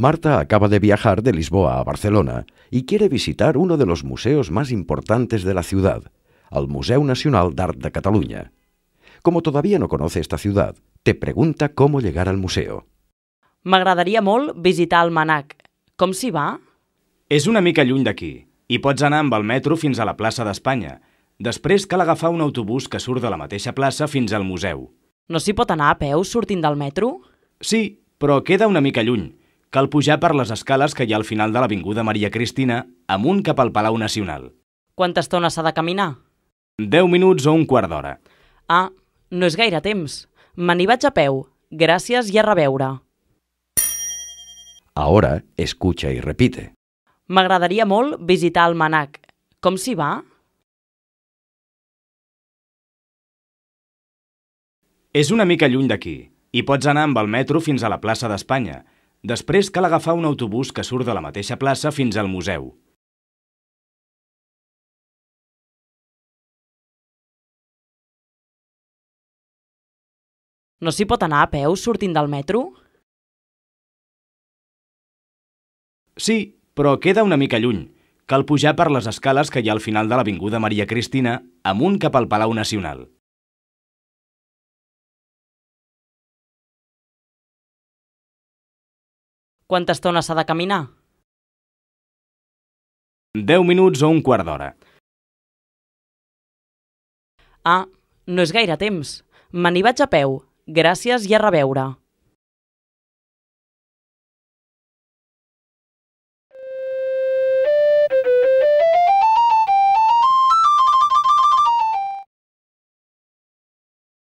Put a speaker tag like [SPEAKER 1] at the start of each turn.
[SPEAKER 1] Marta acaba de viajar de Lisboa a Barcelona y quiere visitar uno de los museos más importantes de la ciudad, el Museu Nacional d'Art de Cataluña. Como todavía no conoce esta ciudad, te pregunta cómo llegar al museo.
[SPEAKER 2] M'agradaria molt visitar el Manac. Com s'hi va?
[SPEAKER 3] És una mica lluny d'aquí i pots anar amb el metro fins a la plaça d'Espanya. Després cal agafar un autobús que surt de la mateixa plaça fins al museu. No s'hi pot anar a peu sortint del metro? Sí, però queda una mica lluny cal pujar per les escales que hi ha al final de l'Avinguda Maria Cristina, amunt cap al Palau Nacional.
[SPEAKER 2] Quanta estona s'ha de caminar?
[SPEAKER 3] 10 minuts o un quart d'hora.
[SPEAKER 2] Ah, no és gaire temps. Me n'hi vaig a peu. Gràcies i a reveure.
[SPEAKER 1] Ahora escucha y repite.
[SPEAKER 4] M'agradaria molt visitar el Manac. Com s'hi va?
[SPEAKER 3] És una mica lluny d'aquí i pots anar amb el metro fins a la plaça d'Espanya, Després cal agafar un autobús que surt de la mateixa plaça fins al museu.
[SPEAKER 4] No s'hi pot anar a peu sortint del metro?
[SPEAKER 3] Sí, però queda una mica lluny. Cal pujar per les escales que hi ha al final de l'Avinguda Maria Cristina, amunt cap al Palau Nacional.
[SPEAKER 4] Quanta estona s'ha de caminar?
[SPEAKER 5] 10 minuts o un quart
[SPEAKER 4] d'hora. Ah, no és gaire temps. Me n'hi vaig a peu. Gràcies i a reveure.